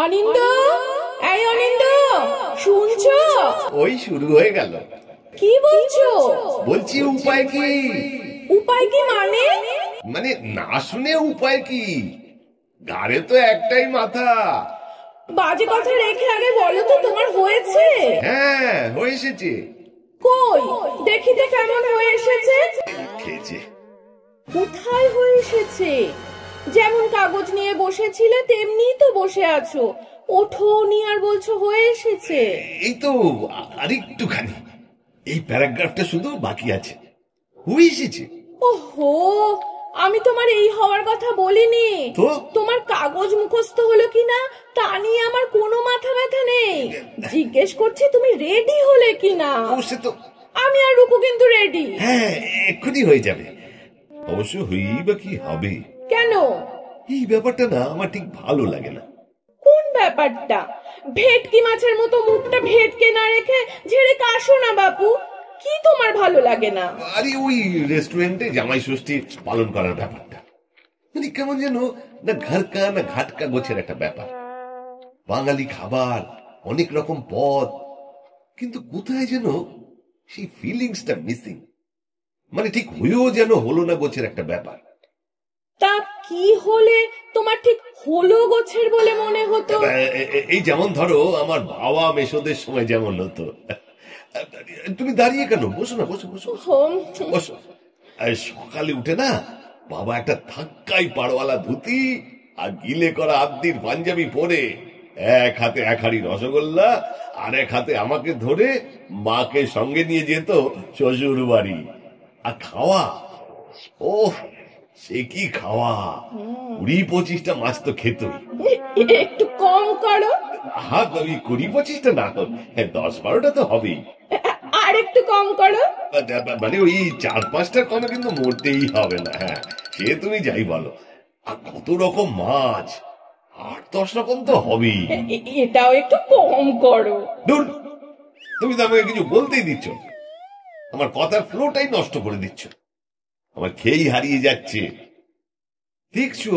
অনিন্দ এই অনিন্দ শুনছো ওই শুরু হয়ে গেল কি বলছো বলছি উপায় কি উপায় কি মানে মানে না শুনে উপায় কি গাড়ে তো একটাই মাথা বাজে কথা রেখে আগে বলো তো তোমার হয়েছে হ্যাঁ হয়ে এসেছে কই দেখিতে কেমন হয়ে এসেছে কোথায় হয়ে এসেছে যেমন কাগজ নিয়ে বসেছিলে তেমনি তো বসে আছো ওঠো নি আর বলছো হয়ে এসেছে এই তো আর একটুখানি এই প্যারাগ্রাফটা শুধু বাকি আছে হয়ে এসেছে ওহো আমি তোমার এই হওয়ার কথা বলিনি তোমার কাগজ মুখস্থ হলো কিনা তা নিয়ে আমার কোনো মাথা ব্যথা নেই জিজ্ঞেস করছি তুমি রেডি হলে কিনা আমি আর রুকু কিন্তু রেডি হ্যাঁ এক্ষুনি হয়ে যাবে অবশ্য হইবা বা কি হবে কেন এই ব্যাপারটা না আমার ঠিক ভালো লাগে না কোন ব্যাপারটা ভেটকি মাছের মতো মুখটা ভেটকে না রেখে ঝেড়ে কাশো না বাপু কি তোমার ভালো লাগে না আরে ওই রেস্টুরেন্টে জামাই ষষ্ঠী পালন করার ব্যাপারটা মানে কেমন যেন না ঘরকা না ঘাটকা গোছের একটা ব্যাপার বাঙালি খাবার অনেক রকম পদ কিন্তু কোথায় যেন সেই ফিলিংসটা মিসিং মানে ঠিক হয়েও যেন হলো না গোছের একটা ব্যাপার তা কি হলে তোমার ঠিক হলো গোছের বলে মনে হতো এই যেমন ধরো আমার বাবা মেসোদের সময় যেমন হতো তুমি দাঁড়িয়ে কেন বসো না বসো বসো বসো সকালে উঠে না বাবা একটা ধাক্কাই পাড়ওয়ালা ধুতি আর গিলে করা আব্দির পাঞ্জাবি পরে এক হাতে এক হাড়ি রসগোল্লা আর এক হাতে আমাকে ধরে মাকে সঙ্গে নিয়ে যেত শ্বশুর বাড়ি আর খাওয়া ওহ সে কি খাওয়া কুড়ি পঁচিশটা মাছ তো খেতই একটু কম করো হ্যাঁ কুড়ি পঁচিশটা না হ্যাঁ, দশ বারোটা তো হবেই আর একটু কম করো মানে ওই চার পাঁচটার কিন্তু মরতেই হবে না হ্যাঁ সে তুমি যাই বলো আর কত রকম মাছ আট দশ রকম তো হবেই এটাও একটু কম করো দূর তুমি তো আমাকে কিছু বলতেই দিচ্ছ আমার কথার ফ্লোটাই নষ্ট করে দিচ্ছ আমার খেয়েই হারিয়ে যাচ্ছে দেখছো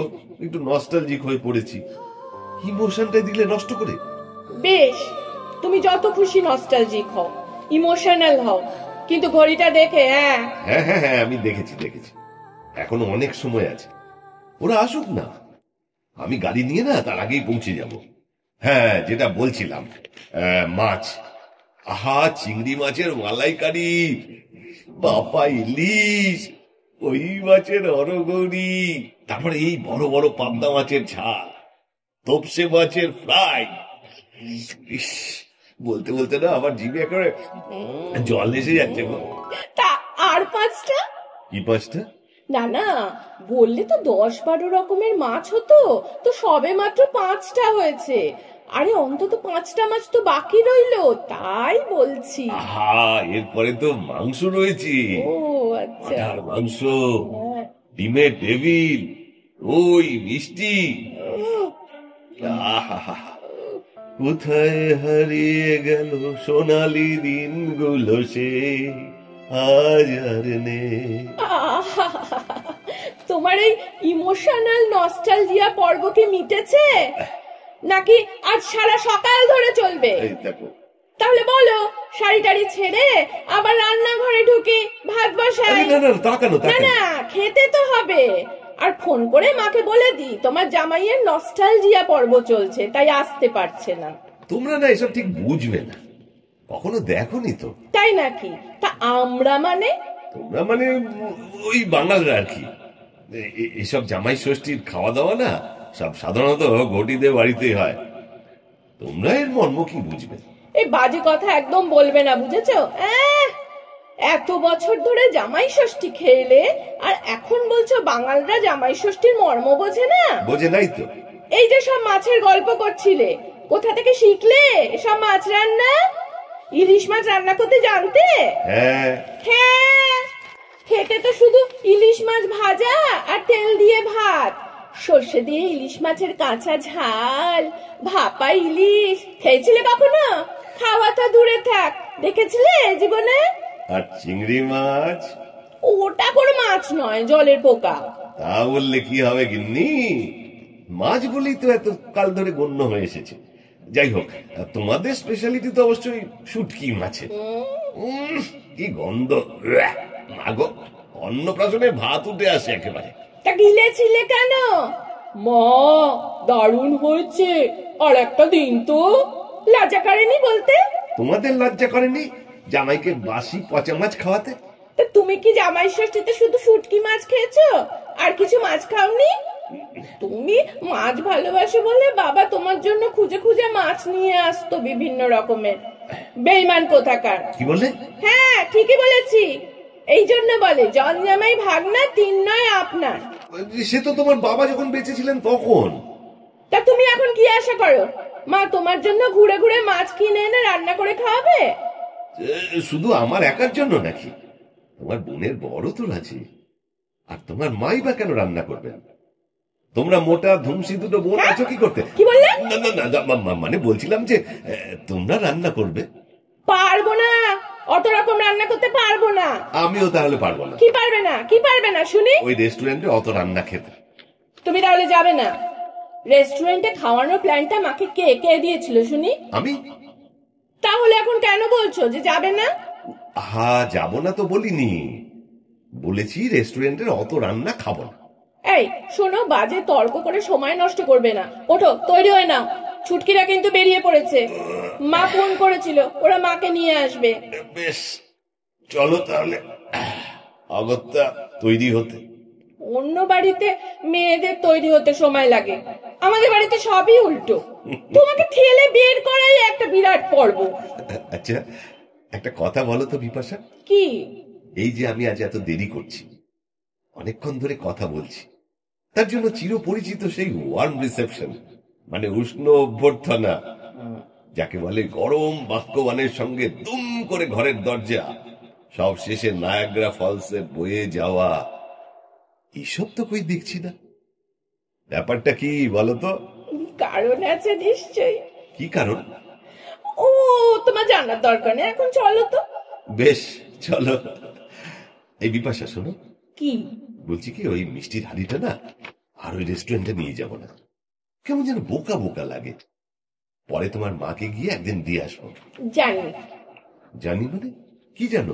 একটু নস্টালজিক হয়ে পড়েছি ইমোশনটা দিলে নষ্ট করে বেশ তুমি যত খুশি নস্টালজিক হও ইমোশনাল হও কিন্তু ঘড়িটা দেখে হ্যাঁ হ্যাঁ হ্যাঁ হ্যাঁ আমি দেখেছি দেখেছি এখনো অনেক সময় আছে ওরা আসুক না আমি গাড়ি নিয়ে না তার আগেই পৌঁছে যাব হ্যাঁ যেটা বলছিলাম মাছ আহা চিংড়ি মাছের মালাইকারি বাপা ইলিশ ওই মাছের অরগরি তারপরে এই বড় বড় পাবদা মাছের ঝাল তোপসে মাছের ফ্রাই বলতে বলতে না আমার জিবি একেবারে জল এসে যাচ্ছে তা আর পাঁচটা কি পাঁচটা না না বললে তো দশ বারো রকমের মাছ হতো তো সবে মাত্র পাঁচটা হয়েছে আরে অন্তত পাঁচটা মাছ তো বাকি রইলো তাই বলছি আহা এরপরে তো মাংস রয়েছে আচ্ছা। মাংস হ্যাঁ। ডিমের টেবিল ওই মিষ্টি কোথায় হারিয়ে গেল সোনালি দিনগুলো সে তোমার এই ইমোশনাল নস্টালজিয়া পর্বকে মিটেছে নাকি আজ সারা সকাল ধরে চলবে তাহলে বলো শাড়ি টাড়ি ছেড়ে আবার রান্নাঘরে ঢুকে ভাত বসাই না না খেতে তো হবে আর ফোন করে মাকে বলে দি তোমার জামাইয়ের নস্টালজিয়া পর্ব চলছে তাই আসতে পারছে না তোমরা না এসব ঠিক বুঝবে না কখনো দেখোনি তো তাই নাকি তা আমরা মানে তোমরা মানে ওই বাঙালরা আর কি এসব জামাই ষষ্ঠীর খাওয়া দাওয়া না সাধারণত ঘটিতে বাড়িতেই হয় তোমরা এর মর্ম কি বুঝবে এই বাজে কথা একদম বলবে না বুঝেছো এত বছর ধরে জামাই ষষ্ঠী খেলে আর এখন বলছো বাঙালরা জামাই ষষ্ঠীর মর্ম বোঝে না বোঝে নাই তো এই যে সব মাছের গল্প করছিলে কোথা থেকে শিখলে সব মাছ রান্না ইলিশ মাছ রান্না করতে জানতে হ্যাঁ, হ্যাঁ খেতে তো শুধু ইলিশ মাছ ভাজা আর তেল দিয়ে ভাত সর্ষে দিয়ে ইলিশ মাছের কাঁচা ঝাল ভাপা ইলিশ খেয়েছিলে কখনো খাওয়া তো দূরে থাক দেখেছিলে জীবনে আর চিংড়ি মাছ ওটা কোনো মাছ নয় জলের পোকা তা বললে কি হবে গিন্নি মাছ তো এত কাল ধরে গণ্য হয়ে এসেছে যাই হোক তোমাদের স্পেশালিটি তো অবশ্যই শুটকি মাছের কি গন্ধ মাগো অন্নপ্রাশনে ভাত উঠে আসে একেবারে গিলে গিলেছিলে কেন মা দারুণ হয়েছে আর একটা দিন তো লজ্জা করেনি বলতে তোমাদের লজ্জা করেনি জামাইকে বাসি পচা মাছ খাওয়াতে তা তুমি কি জামাই ষষ্ঠীতে শুধু শুটকি মাছ খেয়েছো আর কিছু মাছ খাওনি তুমি মাছ ভালোবাসো বলে বাবা তোমার জন্য খুঁজে খুঁজে মাছ নিয়ে আসতো বিভিন্ন রকমের বেইমান কোথাকার কি বলে হ্যাঁ ঠিকই বলেছি এই জন্য বলে জল জামাই ভাগনা তিন নয় আপনার সে তো তোমার বাবা যখন বেঁচে ছিলেন তখন তা তুমি এখন কি আশা করো মা তোমার জন্য ঘুরে ঘুরে মাছ কিনে এনে রান্না করে খাওয়াবে শুধু আমার একার জন্য নাকি তোমার বোনের বড় তো আছে আর তোমার মাই বা কেন রান্না করবেন তোমরা মোটা ধুমসি দুটো বোন হ্যাঁ? আছো কি করতে কি বললে না না না মানে বলছিলাম যে তোমরা রান্না করবে পারবো না অত রকম রান্না করতে পারবো না আমিও তাহলে পারবো না কি পারবে না কি পারবে না শুনি ওই রেস্টুরেন্টে অত রান্না খেতে তুমি তাহলে যাবে না রেস্টুরেন্টে খাওয়ানোর প্ল্যানটা মাকে কে কে দিয়েছিল শুনি আমি তাহলে এখন কেন বলছো যে যাবে না হা যাব না তো বলিনি বলেছি রেস্টুরেন্টের অত রান্না খাবো না এই শোনো বাজে তর্ক করে সময় নষ্ট করবে না ওঠো তৈরি হয়ে না ছুটকিরা কিন্তু বেরিয়ে পড়েছে মা ফোন করেছিল ওরা মাকে নিয়ে আসবে বেশ চলো তাহলে অগত্যা তৈরি হতে অন্য বাড়িতে মেয়েদের তৈরি হতে সময় লাগে আমাদের বাড়িতে সবই উল্টো তোমাকে ঠেলে বের করাই একটা বিরাট পর্ব আচ্ছা একটা কথা বলো তো বিপাশা কি এই যে আমি আজ এত দেরি করছি অনেকক্ষণ ধরে কথা বলছি তার জন্য চিরপরিচিত সেই ওয়ার্ম রিসেপশন মানে উষ্ণ অভ্যর্থনা যাকে বলে গরম বাক্যবানের সঙ্গে দুম করে ঘরের দরজা সব শেষে নায়াগ্রা ফলসে বয়ে যাওয়া এইসব তো কই দেখছি না ব্যাপারটা কি বলতো কারণ আছে নিশ্চয়ই কি কারণ ও তোমার জানার দরকার নেই এখন চলো তো বেশ চলো এই বিপাশা শোনো কি বলছি কি ওই মিষ্টির হাড়িটা না আর ওই রেস্টুরেন্টে নিয়ে যাব না কেমন যেন বোকা বোকা লাগে পরে তোমার মাকে গিয়ে একদিন দিয়ে আসবো জানি জানি মানে কি জানো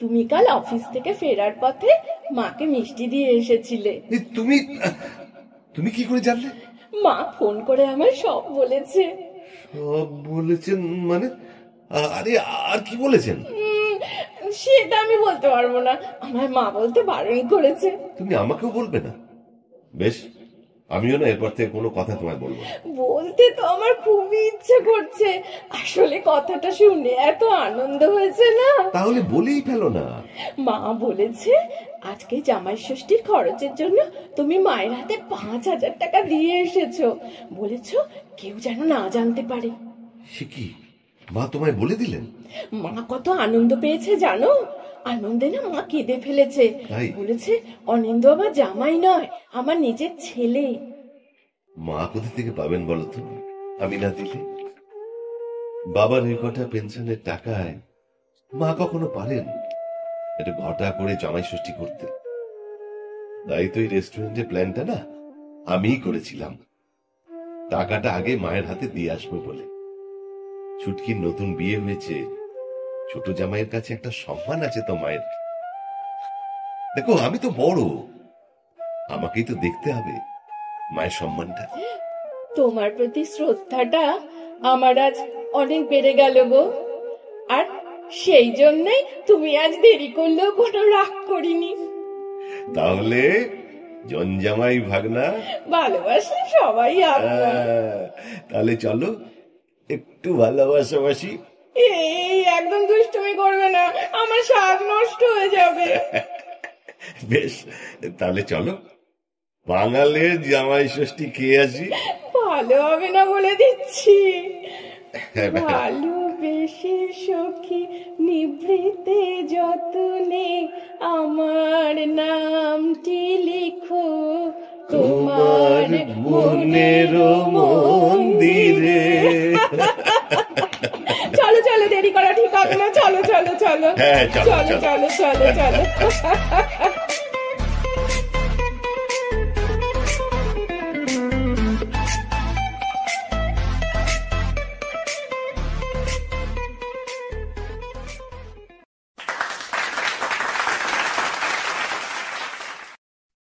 তুমি কাল অফিস থেকে ফেরার পথে মাকে মিষ্টি দিয়ে এসেছিলে তুমি তুমি কি করে জানলে মা ফোন করে আমার সব বলেছে সব বলেছেন মানে আরে আর কি বলেছেন সেটা আমি বলতে পারবো না আমার মা বলতে বারণ করেছে তুমি আমাকেও বলবে না বেশ আমিও না এরপর থেকে কোনো কথা তোমায় বলবো বলতে তো আমার খুবই ইচ্ছে করছে আসলে কথাটা শুনে এত আনন্দ হয়েছে না তাহলে বলেই ফেলো না মা বলেছে আজকে জামাই ষষ্ঠীর খরচের জন্য তুমি মায়ের হাতে পাঁচ হাজার টাকা দিয়ে এসেছো বলেছো কেউ যেন না জানতে পারে সে কি মা তোমায় বলে দিলেন মা কত আনন্দ পেয়েছে জানো আনন্দে না মা কেঁদে ফেলেছে বলেছে অনিন্দ আমার জামাই নয় আমার নিজের ছেলে মা কোথা থেকে পাবেন বলো বলতো আমি না দিলে বাবার এই কটা পেনশনের টাকায় মা কখনো পারেন এটা ঘটা করে জামাই ষষ্ঠী করতে তাই তো এই রেস্টুরেন্টের প্ল্যানটা না আমিই করেছিলাম টাকাটা আগে মায়ের হাতে দিয়ে আসবো বলে ছুটকির নতুন বিয়ে হয়েছে ছোট জামাইয়ের কাছে একটা সম্মান আছে তো মায়ের দেখো আমি তো বড় আমাকেই তো দেখতে হবে মায়ের সম্মানটা তোমার প্রতি শ্রদ্ধাটা আমার আজ অনেক বেড়ে গেল গো আর সেই জন্যে তুমি আজ দেরি করলেও কোনো রাগ করিনি তাহলে জঞ্জামাই ভাগনা ভালোবাসি সবাই তাহলে চলো একটু ভালোবাসাবাসি এই একদম দুষ্টুমি করবে না আমার স্বাদ নষ্ট হয়ে যাবে বেশ তাহলে চলো বাঙালির জামাই ষষ্ঠী খেয়ে আসি ভালো হবে না বলে দিচ্ছি হ্যাঁ, ভালোবেসে সখী নিভৃতে যতনে আমার নামটি লিখো তোমার মনের মন্দিরে দেরি করা ঠিক হবে না চলো চলো চলো হ্যাঁ, চলো চলো চলো চলো